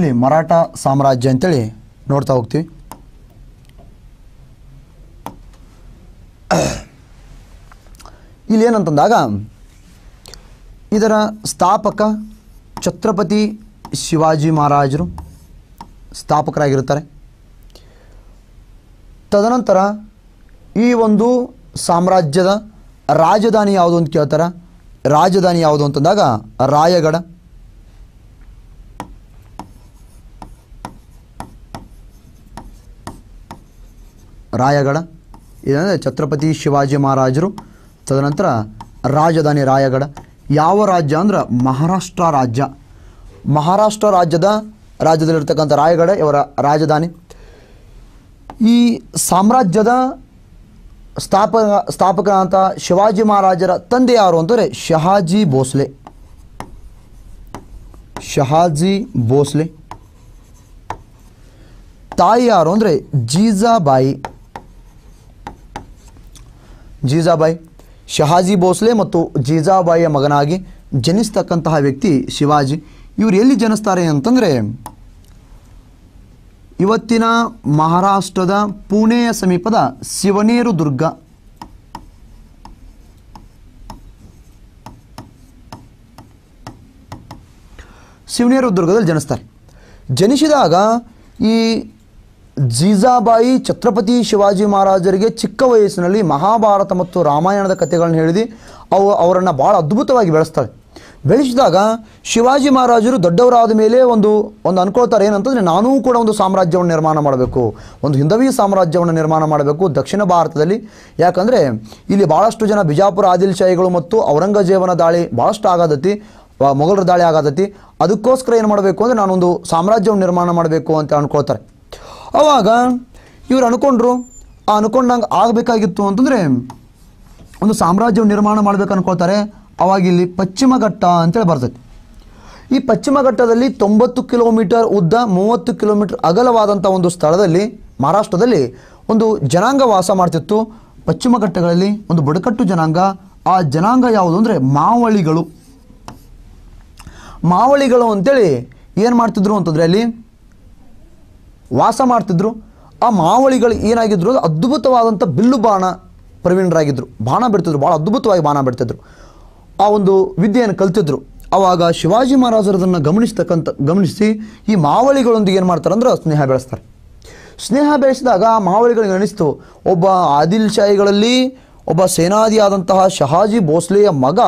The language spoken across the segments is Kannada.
ಇಲ್ಲಿ ಮರಾಠ ಸಾಮ್ರಾಜ್ಯ ಅಂತೇಳಿ ನೋಡ್ತಾ ಹೋಗ್ತೀವಿ ಇಲ್ಲಿ ಏನಂತಂದಾಗ ಇದರ ಸ್ಥಾಪಕ ಛತ್ರಪತಿ ಶಿವಾಜಿ ಮಹಾರಾಜರು ಸ್ಥಾಪಕರಾಗಿರುತ್ತಾರೆ ತದನಂತರ ಈ ಒಂದು ಸಾಮ್ರಾಜ್ಯದ ರಾಜಧಾನಿ ಯಾವುದು ಅಂತ ಕೇಳ್ತಾರೆ ರಾಜಧಾನಿ ಯಾವುದು ಅಂತಂದಾಗ ರಾಯಗಢ ರಾಯಗಡ ಇದಂದರೆ ಛತ್ರಪತಿ ಶಿವಾಜಿ ಮಹಾರಾಜರು ತದನಂತರ ರಾಜಧಾನಿ ರಾಯಗಡ ಯಾವ ರಾಜ್ಯ ಅಂದ್ರೆ ಮಹಾರಾಷ್ಟ್ರ ರಾಜ್ಯ ಮಹಾರಾಷ್ಟ್ರ ರಾಜ್ಯದ ರಾಜ್ಯದಲ್ಲಿರ್ತಕ್ಕಂಥ ರಾಯಗಡ ಇವರ ರಾಜಧಾನಿ ಈ ಸಾಮ್ರಾಜ್ಯದ ಸ್ಥಾಪ ಸ್ಥಾಪಕರಾದಂಥ ಶಿವಾಜಿ ಮಹಾರಾಜರ ತಂದೆ ಯಾರು ಅಂದರೆ ಶಹಾಜಿ ಭೋಸ್ಲೆ ಶಹಾಜಿ ಭೋಸ್ಲೆ ತಾಯಿ ಯಾರು ಅಂದರೆ ಜೀಜಾಬಾಯಿ ಜೀಜಾಬಾಯಿ ಶಹಾಜಿ ಭೋಸ್ಲೆ ಮತ್ತು ಜೀಜಾಬಾಯಿಯ ಮಗನಾಗಿ ಜನಿಸ್ತಕ್ಕಂತಹ ವ್ಯಕ್ತಿ ಶಿವಾಜಿ ಇವರು ಎಲ್ಲಿ ಜನಿಸ್ತಾರೆ ಅಂತಂದರೆ ಇವತ್ತಿನ ಮಹಾರಾಷ್ಟ್ರದ ಪುಣೆಯ ಸಮೀಪದ ಶಿವನೇರು ದುರ್ಗ ಶಿವನೇರು ದುರ್ಗದಲ್ಲಿ ಜನಿಸ್ತಾರೆ ಜನಿಸಿದಾಗ ಈ ಜೀಜಾಬಾಯಿ ಛತ್ರಪತಿ ಶಿವಾಜಿ ಮಹಾರಾಜರಿಗೆ ಚಿಕ್ಕ ವಯಸ್ಸಿನಲ್ಲಿ ಮಹಾಭಾರತ ಮತ್ತು ರಾಮಾಯಣದ ಕಥೆಗಳನ್ನ ಹೇಳಿದು ಅವು ಅವರನ್ನು ಭಾಳ ಅದ್ಭುತವಾಗಿ ಬೆಳೆಸ್ತಾರೆ ಬೆಳೆಸಿದಾಗ ಶಿವಾಜಿ ಮಹಾರಾಜರು ದೊಡ್ಡವರಾದ ಮೇಲೆ ಒಂದು ಒಂದು ಅನ್ಕೊಳ್ತಾರೆ ಏನಂತಂದರೆ ನಾನೂ ಕೂಡ ಒಂದು ಸಾಮ್ರಾಜ್ಯವನ್ನು ನಿರ್ಮಾಣ ಮಾಡಬೇಕು ಒಂದು ಹಿಂದವಿ ಸಾಮ್ರಾಜ್ಯವನ್ನು ನಿರ್ಮಾಣ ಮಾಡಬೇಕು ದಕ್ಷಿಣ ಭಾರತದಲ್ಲಿ ಯಾಕಂದರೆ ಇಲ್ಲಿ ಭಾಳಷ್ಟು ಜನ ಬಿಜಾಪುರ ಆದಿಲ್ಶಾಹಿಗಳು ಮತ್ತು ಔರಂಗಜೇಬನ ದಾಳಿ ಭಾಳಷ್ಟು ಆಗದತಿ ಮೊಘಲರ ದಾಳಿ ಆಗದತಿ ಅದಕ್ಕೋಸ್ಕರ ಏನು ಮಾಡಬೇಕು ಅಂದರೆ ನಾನೊಂದು ಸಾಮ್ರಾಜ್ಯವನ್ನು ನಿರ್ಮಾಣ ಮಾಡಬೇಕು ಅಂತ ಅನ್ಕೊಳ್ತಾರೆ ಅವಾಗ ಇವರು ಅನ್ಕೊಂಡ್ರು ಆ ಅನ್ಕೊಂಡಂಗೆ ಆಗಬೇಕಾಗಿತ್ತು ಅಂತಂದರೆ ಒಂದು ಸಾಮ್ರಾಜ್ಯವು ನಿರ್ಮಾಣ ಮಾಡಬೇಕು ಅನ್ಕೊಳ್ತಾರೆ ಅವಾಗ ಇಲ್ಲಿ ಪಶ್ಚಿಮ ಘಟ್ಟ ಅಂತೇಳಿ ಬರ್ತೈತಿ ಈ ಪಶ್ಚಿಮ ಘಟ್ಟದಲ್ಲಿ ತೊಂಬತ್ತು ಕಿಲೋಮೀಟರ್ ಉದ್ದ ಮೂವತ್ತು ಕಿಲೋಮೀಟರ್ ಅಗಲವಾದಂಥ ಒಂದು ಸ್ಥಳದಲ್ಲಿ ಮಹಾರಾಷ್ಟ್ರದಲ್ಲಿ ಒಂದು ಜನಾಂಗ ವಾಸ ಮಾಡ್ತಿತ್ತು ಪಶ್ಚಿಮ ಘಟ್ಟಗಳಲ್ಲಿ ಒಂದು ಬುಡಕಟ್ಟು ಜನಾಂಗ ಆ ಜನಾಂಗ ಯಾವುದು ಅಂದರೆ ಮಾವಳಿಗಳು ಮಾವಳಿಗಳು ಅಂತೇಳಿ ಏನು ಮಾಡ್ತಿದ್ರು ಅಂತಂದರೆ ಅಲ್ಲಿ ವಾಸ ಮಾಡ್ತಿದ್ರು ಆ ಮಾವಳಿಗಳು ಏನಾಗಿದ್ರು ಅದ್ಭುತವಾದಂಥ ಬಿಲ್ಲು ಬಾಣ ಪ್ರವೀಣರಾಗಿದ್ದರು ಬಾಣ ಬಿಡ್ತಿದ್ರು ಭಾಳ ಅದ್ಭುತವಾಗಿ ಬಾಣ ಬಿಡ್ತಿದ್ರು ಆ ಒಂದು ವಿದ್ಯೆಯನ್ನು ಕಲ್ತಿದ್ರು ಆವಾಗ ಶಿವಾಜಿ ಮಹಾರಾಜರದನ್ನು ಗಮನಿಸ್ತಕ್ಕಂಥ ಗಮನಿಸಿ ಈ ಮಾವಳಿಗಳೊಂದಿಗೆ ಏನು ಮಾಡ್ತಾರೆ ಅಂದ್ರೆ ಸ್ನೇಹ ಬೆಳೆಸ್ತಾರೆ ಸ್ನೇಹ ಬೆಳೆಸಿದಾಗ ಆ ಮಾವಳಿಗಳಿಗೆ ಅನಿಸ್ತು ಒಬ್ಬ ಆದಿಲ್ ಶಾಹಿಗಳಲ್ಲಿ ಒಬ್ಬ ಸೇನಾದಿಯಾದಂತಹ ಶಹಾಜಿ ಭೋಸ್ಲೆಯ ಮಗ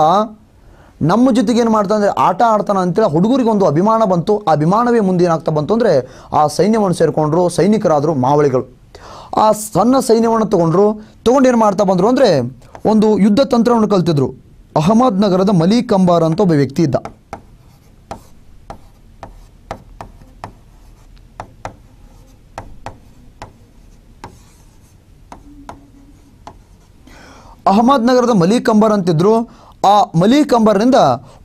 ನಮ್ಮ ಜೊತೆಗೆ ಏನು ಮಾಡ್ತಾನೆ ಅಂದರೆ ಆಟ ಆಡ್ತಾನೆ ಅಂತೇಳಿ ಹುಡುಗರಿಗೆ ಒಂದು ಅಭಿಮಾನ ಬಂತು ಆ ಅಭಿಮಾನವೇ ಏನಾಗ್ತಾ ಬಂತು ಅಂದರೆ ಆ ಸೈನ್ಯವನ್ನು ಸೇರಿಕೊಂಡ್ರು ಸೈನಿಕರಾದರು ಮಾವಳಿಗಳು ಆ ಸಣ್ಣ ಸೈನ್ಯವನ್ನು ತಗೊಂಡ್ರು ತೊಗೊಂಡು ಏನು ಮಾಡ್ತಾ ಬಂದರು ಅಂದರೆ ಒಂದು ಯುದ್ಧ ತಂತ್ರವನ್ನು ಕಲ್ತಿದ್ರು ಅಹಮದ್ ನಗರದ ಮಲೀಕ್ ಅಂಬಾರ್ ಅಂತ ಒಬ್ಬ ವ್ಯಕ್ತಿ ಇದ್ದ ಅಹಮದ್ ನಗರದ ಮಲೀಕ್ ಅಂಬಾರ್ ಅಂತಿದ್ರು ಆ ಮಲಿ ಕಂಬರ್ನಿಂದ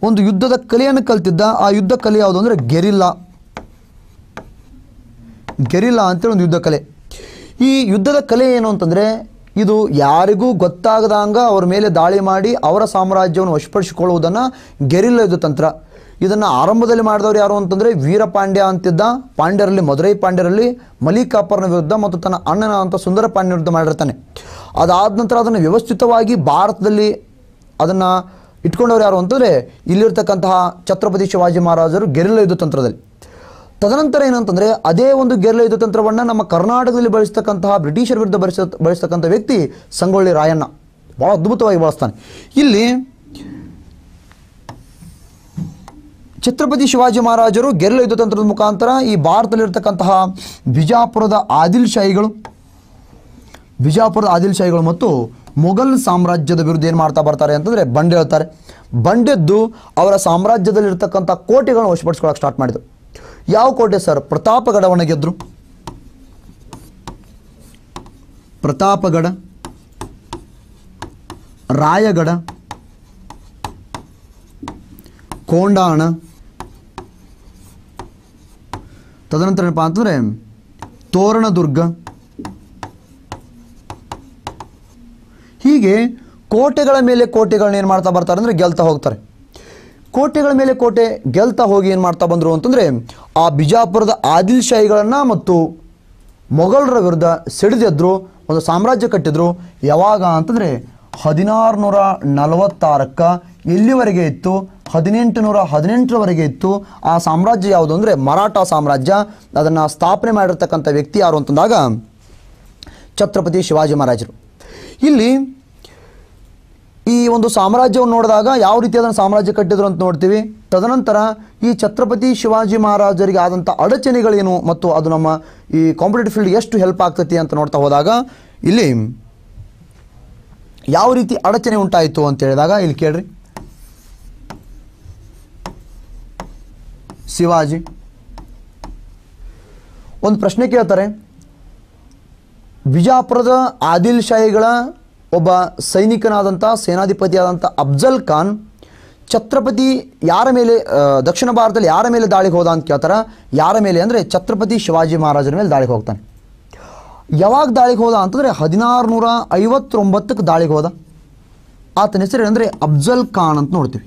ಒಂದು ಯುದ್ಧದ ಕಲೆಯನ್ನು ಕಲ್ತಿದ್ದ ಆ ಯುದ್ಧ ಕಲೆ ಯಾವುದು ಅಂದರೆ ಗೆರಿಲ್ಲಾ ಗೆರಿಲ್ಲಾ ಅಂತೇಳಿ ಒಂದು ಯುದ್ಧ ಕಲೆ ಈ ಯುದ್ಧದ ಕಲೆ ಏನು ಅಂತಂದರೆ ಇದು ಯಾರಿಗೂ ಗೊತ್ತಾಗದಂಗ ಅವರ ಮೇಲೆ ದಾಳಿ ಮಾಡಿ ಅವರ ಸಾಮ್ರಾಜ್ಯವನ್ನು ವಶಪಡಿಸಿಕೊಳ್ಳುವುದನ್ನು ಗೆರಿಲ್ಲ ಯುದ್ಧ ತಂತ್ರ ಇದನ್ನು ಆರಂಭದಲ್ಲಿ ಮಾಡಿದವರು ಯಾರು ಅಂತಂದರೆ ವೀರಪಾಂಡ್ಯ ಅಂತಿದ್ದ ಪಾಂಡ್ಯರಲ್ಲಿ ಮಧುರೈ ಪಾಂಡ್ಯರಲ್ಲಿ ಮಲಿಕಾಪರ್ನ ವಿರುದ್ಧ ಮತ್ತು ತನ್ನ ಅಣ್ಣನ ಅಂತ ಸುಂದರ ಪಾಂಡ್ಯ ವಿರುದ್ಧ ಮಾಡಿರ್ತಾನೆ ಅದಾದ ನಂತರ ಅದನ್ನು ವ್ಯವಸ್ಥಿತವಾಗಿ ಭಾರತದಲ್ಲಿ ಅದನ್ನು ಇಟ್ಕೊಂಡವ್ರು ಯಾರು ಅಂತಂದರೆ ಇಲ್ಲಿರ್ತಕ್ಕಂತಹ ಛತ್ರಪತಿ ಶಿವಾಜಿ ಮಹಾರಾಜರು ಗೆರಿಲ್ಲ ಯುದ್ಧ ತಂತ್ರದಲ್ಲಿ ತದನಂತರ ಏನಂತಂದರೆ ಅದೇ ಒಂದು ಗೆರಿಲ್ಲ ಯುದ್ಧ ತಂತ್ರವನ್ನು ನಮ್ಮ ಕರ್ನಾಟಕದಲ್ಲಿ ಬಳಸ್ತಕ್ಕಂತಹ ಬ್ರಿಟಿಷರ ವಿರುದ್ಧ ಬಳಸ ಬಳಸ್ತಕ್ಕಂಥ ವ್ಯಕ್ತಿ ಸಂಗೊಳ್ಳಿ ರಾಯಣ್ಣ ಭಾಳ ಅದ್ಭುತವಾಗಿ ಬಳಸ್ತಾನೆ ಇಲ್ಲಿ ಛತ್ರಪತಿ ಶಿವಾಜಿ ಮಹಾರಾಜರು ಗೆರಿಲ್ಲ ಯುದ್ಧ ತಂತ್ರದ ಮುಖಾಂತರ ಈ ಭಾರತದಲ್ಲಿರ್ತಕ್ಕಂತಹ ಬಿಜಾಪುರದ ಆದಿಲ್ ಶಾಹಿಗಳು ಬಿಜಾಪುರದ ಆದಿಲ್ ಶಾಹಿಗಳು ಮತ್ತು ಮೊಘಲ್ ಸಾಮ್ರಾಜ್ಯದ ವಿರುದ್ಧ ಏನು ಮಾಡ್ತಾ ಬರ್ತಾರೆ ಅಂತಂದರೆ ಬಂಡೆ ಹೇಳ್ತಾರೆ ಬಂಡೆದ್ದು ಅವರ ಸಾಮ್ರಾಜ್ಯದಲ್ಲಿರ್ತಕ್ಕಂಥ ಕೋಟೆಗಳನ್ನು ವಶಪಡಿಸ್ಕೊಳ್ಳೋಕೆ ಸ್ಟಾರ್ಟ್ ಮಾಡಿದರು ಯಾವ ಕೋಟೆ ಸರ್ ಪ್ರತಾಪಗಡ ಗೆದ್ದರು ಪ್ರತಾಪಗಡ ರಾಯಗಡ ಕೋಂಡಾಣ ತದನಂತರ ಏನಪ್ಪ ಅಂತಂದರೆ ತೋರಣದುರ್ಗ ಹೀಗೆ ಕೋಟೆಗಳ ಮೇಲೆ ಕೋಟೆಗಳನ್ನ ಏನು ಮಾಡ್ತಾ ಬರ್ತಾರೆ ಅಂದರೆ ಗೆಲ್ತಾ ಹೋಗ್ತಾರೆ ಕೋಟೆಗಳ ಮೇಲೆ ಕೋಟೆ ಗೆಲ್ತಾ ಹೋಗಿ ಏನು ಮಾಡ್ತಾ ಬಂದರು ಅಂತಂದರೆ ಆ ಬಿಜಾಪುರದ ಆದಿಲ್ ಶಾಹಿಗಳನ್ನು ಮತ್ತು ಮೊಘಲರ ವಿರುದ್ಧ ಸಿಡಿದೆದ್ರು ಒಂದು ಸಾಮ್ರಾಜ್ಯ ಕಟ್ಟಿದ್ರು ಯಾವಾಗ ಅಂತಂದರೆ ಹದಿನಾರು ನೂರ ನಲವತ್ತಾರಕ್ಕ ಎಲ್ಲಿವರೆಗೆ ಇತ್ತು ಹದಿನೆಂಟು ನೂರ ಹದಿನೆಂಟರವರೆಗೆ ಇತ್ತು ಆ ಸಾಮ್ರಾಜ್ಯ ಯಾವುದು ಅಂದರೆ ಮರಾಠ ಸಾಮ್ರಾಜ್ಯ ಅದನ್ನು ಸ್ಥಾಪನೆ ಮಾಡಿರ್ತಕ್ಕಂಥ ವ್ಯಕ್ತಿ ಯಾರು ಅಂತಂದಾಗ ಛತ್ರಪತಿ ಶಿವಾಜಿ ಮಹಾರಾಜರು ಇಲ್ಲಿ ಈ ಒಂದು ಸಾಮ್ರಾಜ್ಯವನ್ನು ನೋಡಿದಾಗ ಯಾವ ರೀತಿ ಅದನ್ನು ಸಾಮ್ರಾಜ್ಯ ಕಟ್ಟಿದ್ರು ಅಂತ ನೋಡ್ತೀವಿ ತದನಂತರ ಈ ಛತ್ರಪತಿ ಶಿವಾಜಿ ಮಹಾರಾಜರಿಗೆ ಆದಂಥ ಅಡಚಣೆಗಳೇನು ಮತ್ತು ಅದು ನಮ್ಮ ಈ ಕಾಂಪಿಟೇಟಿವ್ ಫೀಲ್ಡ್ ಎಷ್ಟು ಹೆಲ್ಪ್ ಆಗ್ತೈತಿ ಅಂತ ನೋಡ್ತಾ ಹೋದಾಗ ಇಲ್ಲಿ ಯಾವ ರೀತಿ ಅಡಚಣೆ ಉಂಟಾಯಿತು ಅಂತ ಹೇಳಿದಾಗ ಇಲ್ಲಿ ಕೇಳ್ರಿ ಶಿವಾಜಿ ಒಂದು ಪ್ರಶ್ನೆ ಕೇಳ್ತಾರೆ ಬಿಜಾಪುರದ ಆದಿಲ್ ಶಾಹಿಗಳ ಒಬ್ಬ ಸೈನಿಕನಾದಂಥ ಸೇನಾಧಿಪತಿಯಾದಂಥ ಅಫ್ಜಲ್ ಖಾನ್ ಛತ್ರಪತಿ ಯಾರ ಮೇಲೆ ದಕ್ಷಿಣ ಭಾರತದಲ್ಲಿ ಯಾರ ಮೇಲೆ ದಾಳಿಗೆ ಹೋದ ಅಂತ ಕೇಳ್ತಾರೆ ಯಾರ ಮೇಲೆ ಅಂದರೆ ಛತ್ರಪತಿ ಶಿವಾಜಿ ಮಹಾರಾಜರ ಮೇಲೆ ದಾಳಿಗೆ ಹೋಗ್ತಾನೆ ಯಾವಾಗ ದಾಳಿಗೆ ಹೋದ ಅಂತಂದರೆ ಹದಿನಾರು ನೂರ ಐವತ್ತೊಂಬತ್ತಕ್ಕೆ ದಾಳಿಗೆ ಹೋದ ಆತನ ಹೆಸರು ಏನಂದ್ರೆ ಅಫ್ಜಲ್ ಖಾನ್ ಅಂತ ನೋಡ್ತೀವಿ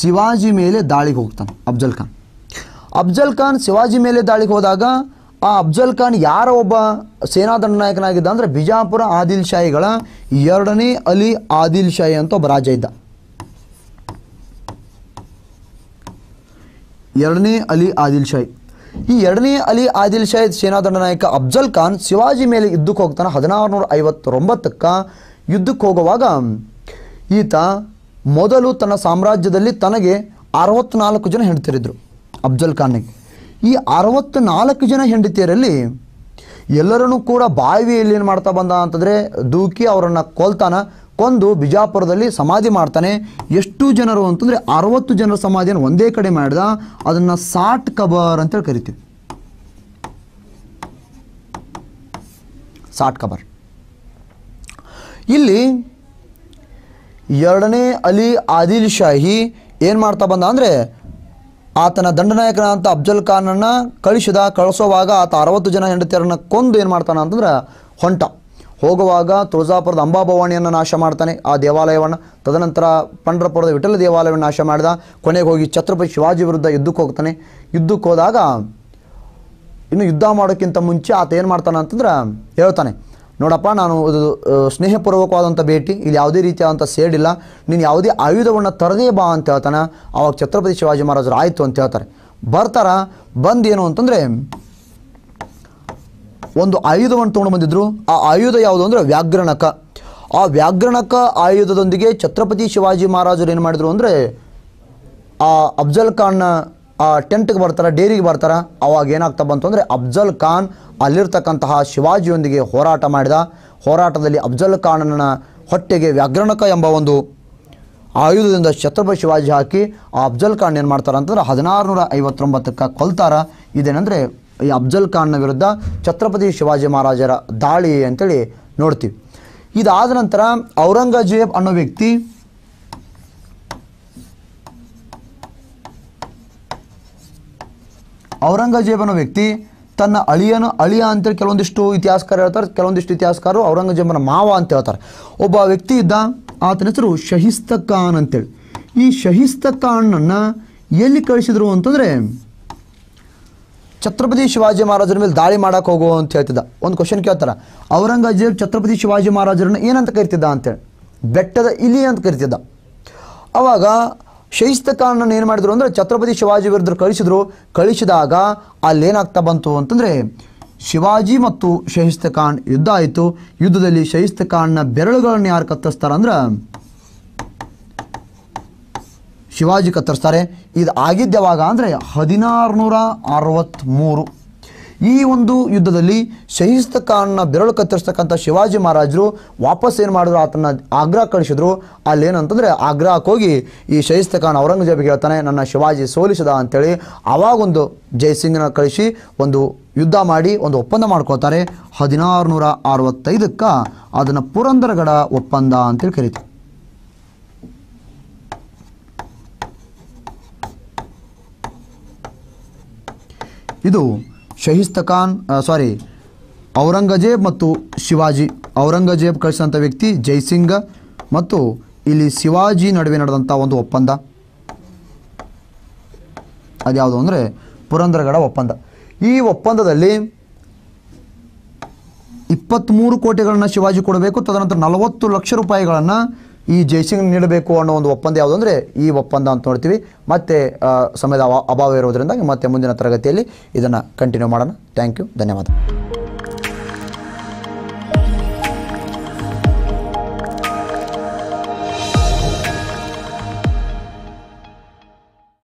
ಶಿವಾಜಿ ಮೇಲೆ ದಾಳಿಗೆ ಹೋಗ್ತಾನೆ ಅಫ್ಜಲ್ ಖಾನ್ ಅಫ್ಜಲ್ ಖಾನ್ ಶಿವಾಜಿ ಮೇಲೆ ದಾಳಿಗೆ ಹೋದಾಗ ಆ ಅಫ್ಜಲ್ ಖಾನ್ ಯಾರ ಒಬ್ಬ ಸೇನಾ ನಾಯಕನಾಗಿದ್ದ ಅಂದರೆ ಬಿಜಾಪುರ ಆದಿಲ್ ಶಾಹಿಗಳ ಎರಡನೇ ಅಲಿ ಆದಿಲ್ ಶಾಹಿ ಅಂತ ಒಬ್ಬ ರಾಜ ಇದ್ದ ಎರಡನೇ ಅಲಿ ಆದಿಲ್ ಶಾಹಿ ಈ ಎರಡನೇ ಅಲಿ ಆದಿಲ್ ಶಾಹಿ ಸೇನಾದಂಡ ನಾಯಕ ಅಫ್ಜಲ್ ಖಾನ್ ಶಿವಾಜಿ ಮೇಲೆ ಯುದ್ಧಕ್ಕೆ ಹೋಗ್ತಾನೆ ಹದಿನಾರು ನೂರ ಯುದ್ಧಕ್ಕೆ ಹೋಗುವಾಗ ಈತ ಮೊದಲು ತನ್ನ ಸಾಮ್ರಾಜ್ಯದಲ್ಲಿ ತನಗೆ ಅರವತ್ತ್ನಾಲ್ಕು ಜನ ಹೆಣ್ತಿರಿದ್ರು ಅಫ್ಜಲ್ ಖಾನ್ಗೆ ಈ ಅರವತ್ತು ನಾಲ್ಕು ಜನ ಹೆಂಡತಿಯರಲ್ಲಿ ಎಲ್ಲರನ್ನು ಕೂಡ ಬಾವಿಯಲ್ಲಿ ಏನು ಮಾಡ್ತಾ ಬಂದ ಅಂತಂದರೆ ದೂಕಿ ಅವರನ್ನು ಕೊಲ್ತಾನ ಕೊಂದು ಬಿಜಾಪುರದಲ್ಲಿ ಸಮಾಧಿ ಮಾಡ್ತಾನೆ ಎಷ್ಟು ಜನರು ಅಂತಂದರೆ ಅರವತ್ತು ಜನರ ಸಮಾಧಿಯನ್ನು ಒಂದೇ ಕಡೆ ಮಾಡಿದ ಅದನ್ನು ಸಾಟ್ ಕಬರ್ ಅಂತೇಳಿ ಕರಿತೀವಿ ಸಾಟ್ ಕಬರ್ ಇಲ್ಲಿ ಎರಡನೇ ಅಲಿ ಆದಿಲ್ ಶಾಹಿ ಏನು ಮಾಡ್ತಾ ಬಂದ ಅಂದರೆ ಆತನ ದಂಡನಾಯಕನಾದಂಥ ಅಫ್ಜಲ್ ಖಾನನ್ನು ಕಳಿಸಿದ ಕಳಿಸೋವಾಗ ಆತ ಅರವತ್ತು ಜನ ಹೆಂಡತಿಯರನ್ನ ಕೊಂದು ಏನು ಮಾಡ್ತಾನೆ ಅಂತಂದ್ರೆ ಹೊಂಟ ಹೋಗುವಾಗ ತುಳಜಾಪುರದ ಅಂಬಾಭವಾಣಿಯನ್ನು ನಾಶ ಮಾಡ್ತಾನೆ ಆ ದೇವಾಲಯವನ್ನು ತದನಂತರ ಪಂಡ್ರಪುರದ ವಿಠಲ ದೇವಾಲಯವನ್ನು ನಾಶ ಮಾಡಿದ ಕೊನೆಗೆ ಹೋಗಿ ಛತ್ರಪತಿ ಶಿವಾಜಿ ವಿರುದ್ಧ ಯುದ್ಧಕ್ಕೆ ಹೋಗ್ತಾನೆ ಯುದ್ಧಕ್ಕೆ ಹೋದಾಗ ಇನ್ನು ಯುದ್ಧ ಮಾಡೋಕ್ಕಿಂತ ಮುಂಚೆ ಆತ ಏನು ಮಾಡ್ತಾನೆ ಅಂತಂದ್ರೆ ಹೇಳ್ತಾನೆ ನೋಡಪ್ಪ ನಾನು ಇದು ಸ್ನೇಹಪೂರ್ವಕವಾದಂಥ ಭೇಟಿ ಇಲ್ಲಿ ಯಾವುದೇ ರೀತಿಯಾದಂಥ ಸೇಡಿಲ್ಲ ನೀನು ಯಾವುದೇ ಆಯುಧವನ್ನು ತರದೇ ಬಾ ಅಂತ ಹೇಳ್ತಾನೆ ಆವಾಗ ಛತ್ರಪತಿ ಶಿವಾಜಿ ಮಹಾರಾಜರು ಆಯಿತು ಅಂತ ಹೇಳ್ತಾರೆ ಬರ್ತಾರ ಏನು ಅಂತಂದರೆ ಒಂದು ಆಯುಧವನ್ನು ತೊಗೊಂಡು ಬಂದಿದ್ರು ಆ ಆಯುಧ ಯಾವುದು ಅಂದರೆ ವ್ಯಾಘ್ರಣಕ ಆ ವ್ಯಾಘ್ರಣಕ ಆಯುಧದೊಂದಿಗೆ ಛತ್ರಪತಿ ಶಿವಾಜಿ ಮಹಾರಾಜರು ಏನು ಮಾಡಿದರು ಅಂದರೆ ಆ ಅಫ್ಜಲ್ ಖಾನ್ನ ಆ ಟೆಂಟ್ಗೆ ಬರ್ತಾರೆ ಡೇರಿಗೆ ಬರ್ತಾರೆ ಅವಾಗ ಏನಾಗ್ತಾ ಬಂತು ಅಂದರೆ ಅಫ್ಜಲ್ ಖಾನ್ ಅಲ್ಲಿರ್ತಕ್ಕಂತಹ ಶಿವಾಜಿಯೊಂದಿಗೆ ಹೋರಾಟ ಮಾಡಿದ ಹೋರಾಟದಲ್ಲಿ ಅಫ್ಜಲ್ ಖಾನನ ಹೊಟ್ಟೆಗೆ ವ್ಯಾಘ್ರಣಕ ಎಂಬ ಒಂದು ಆಯುಧದಿಂದ ಛತ್ರಪತಿ ಶಿವಾಜಿ ಹಾಕಿ ಆ ಅಫ್ಜಲ್ ಖಾನ್ ಏನು ಮಾಡ್ತಾರೆ ಅಂತಂದ್ರೆ ಹದಿನಾರು ನೂರ ಐವತ್ತೊಂಬತ್ತಕ್ಕೆ ಕೊಲ್ತಾರ ಇದೇನೆಂದರೆ ಈ ಅಫ್ಜಲ್ ಖಾನ್ನ ವಿರುದ್ಧ ಛತ್ರಪತಿ ಶಿವಾಜಿ ಮಹಾರಾಜರ ದಾಳಿ ಅಂತೇಳಿ ನೋಡ್ತೀವಿ ಇದಾದ ನಂತರ ಔರಂಗಜೇಬ್ ಅನ್ನೋ ವ್ಯಕ್ತಿ ಔರಂಗಜೇಬನ ವ್ಯಕ್ತಿ ತನ್ನ ಅಳಿಯನು ಅಳಿಯ ಅಂತೇಳಿ ಕೆಲವೊಂದಿಷ್ಟು ಇತಿಹಾಸಕಾರ ಹೇಳ್ತಾರೆ ಕೆಲವೊಂದಿಷ್ಟು ಇತಿಹಾಸಕಾರರು ಔರಂಗಜೇಬನ ಮಾವ ಅಂತ ಹೇಳ್ತಾರೆ ಒಬ್ಬ ವ್ಯಕ್ತಿ ಇದ್ದ ಆತನ ಹೆಸರು ಶಹಿಸ್ತ ಖಾನ್ ಅಂತೇಳಿ ಈ ಶಹಿಸ್ತ ಖಾನನ್ನು ಎಲ್ಲಿ ಕಳಿಸಿದ್ರು ಅಂತಂದರೆ ಛತ್ರಪತಿ ಶಿವಾಜಿ ಮಹಾರಾಜರ ಮೇಲೆ ದಾಳಿ ಮಾಡೋಕೆ ಹೋಗು ಅಂತ ಹೇಳ್ತಿದ್ದ ಒಂದು ಕ್ವಶನ್ ಕೇಳ್ತಾರೆ ಔರಂಗಜೇಬ್ ಛತ್ರಪತಿ ಶಿವಾಜಿ ಮಹಾರಾಜರನ್ನ ಏನಂತ ಕರಿತಿದ್ದ ಅಂತೇಳಿ ಬೆಟ್ಟದ ಇಲಿ ಅಂತ ಕರಿತಿದ್ದ ಅವಾಗ ಶೈಸ್ತ ಖಾನನ್ನು ಏನು ಮಾಡಿದ್ರು ಅಂದರೆ ಛತ್ರಪತಿ ಶಿವಾಜಿ ವಿರುದ್ಧ ಕಳಿಸಿದ್ರು ಕಳಿಸಿದಾಗ ಅಲ್ಲೇನಾಗ್ತಾ ಬಂತು ಅಂತಂದರೆ ಶಿವಾಜಿ ಮತ್ತು ಶಹಿಸ್ತ ಖಾನ್ ಯುದ್ಧ ಆಯಿತು ಯುದ್ಧದಲ್ಲಿ ಶಹಿಸ್ತ ಖಾನ್ನ ಬೆರಳುಗಳನ್ನು ಯಾರು ಕತ್ತರಿಸ್ತಾರೆ ಅಂದ್ರೆ ಶಿವಾಜಿ ಕತ್ತರಿಸ್ತಾರೆ ಇದು ಆಗಿದ್ದ ಯಾವಾಗ ಅಂದರೆ ಹದಿನಾರು ನೂರ ಅರವತ್ತ್ಮೂರು ಈ ಒಂದು ಯುದ್ಧದಲ್ಲಿ ಶಹಿಸ್ತ ಖಾನ್ನ ಬೆರಳು ಕತ್ತರಿಸ್ತಕ್ಕಂಥ ಶಿವಾಜಿ ಮಹಾರಾಜರು ವಾಪಸ್ ಏನು ಮಾಡಿದ್ರು ಆತನ ಆಗ್ರಹ ಕಳಿಸಿದ್ರು ಏನಂತಂದರೆ ಆಗ್ರಹಕ್ಕೆ ಹೋಗಿ ಈ ಶಹಿಸ್ತ ಖಾನ್ ಔರಂಗಜೇಬಿಗೆ ಹೇಳ್ತಾನೆ ನನ್ನ ಶಿವಾಜಿ ಸೋಲಿಸಿದ ಅಂತೇಳಿ ಆವಾಗೊಂದು ಜೈಸಿಂಗ್ನ ಕಳಿಸಿ ಒಂದು ಯುದ್ಧ ಮಾಡಿ ಒಂದು ಒಪ್ಪಂದ ಮಾಡ್ಕೋತಾರೆ ಹದಿನಾರು ನೂರ ಅರವತ್ತೈದಕ್ಕೆ ಅದನ್ನು ಪುರಂದರಗಡ ಒಪ್ಪಂದ ಅಂತೇಳಿ ಕರೀತು ಇದು ಶಹಿಸ್ತ ಖಾನ್ ಸಾರಿ ಔರಂಗಜೇಬ್ ಮತ್ತು ಶಿವಾಜಿ ಔರಂಗಜೇಬ್ ಕಳಿಸಿದಂಥ ವ್ಯಕ್ತಿ ಜೈಸಿಂಗ ಮತ್ತು ಇಲ್ಲಿ ಶಿವಾಜಿ ನಡುವೆ ನಡೆದಂಥ ಒಂದು ಒಪ್ಪಂದ ಅದ್ಯಾವುದು ಅಂದರೆ ಪುರಂದರಗಡ ಒಪ್ಪಂದ ಈ ಒಪ್ಪಂದದಲ್ಲಿ ಇಪ್ಪತ್ತ್ಮೂರು ಕೋಟಿಗಳನ್ನು ಶಿವಾಜಿ ಕೊಡಬೇಕು ತದನಂತರ ನಲವತ್ತು ಲಕ್ಷ ರೂಪಾಯಿಗಳನ್ನು ಈ ಜೈಸಿಂಗ್ ನೀಡಬೇಕು ಅನ್ನೋ ಒಂದು ಒಪ್ಪಂದ ಯಾವುದು ಅಂದರೆ ಈ ಒಪ್ಪಂದ ಅಂತ ನೋಡ್ತೀವಿ ಮತ್ತೆ ಸಮಯದ ಅಭಾವ ಇರೋದ್ರಿಂದ ಮತ್ತೆ ಮುಂದಿನ ತರಗತಿಯಲ್ಲಿ ಇದನ್ನು ಕಂಟಿನ್ಯೂ ಮಾಡೋಣ ಥ್ಯಾಂಕ್ ಯು ಧನ್ಯವಾದ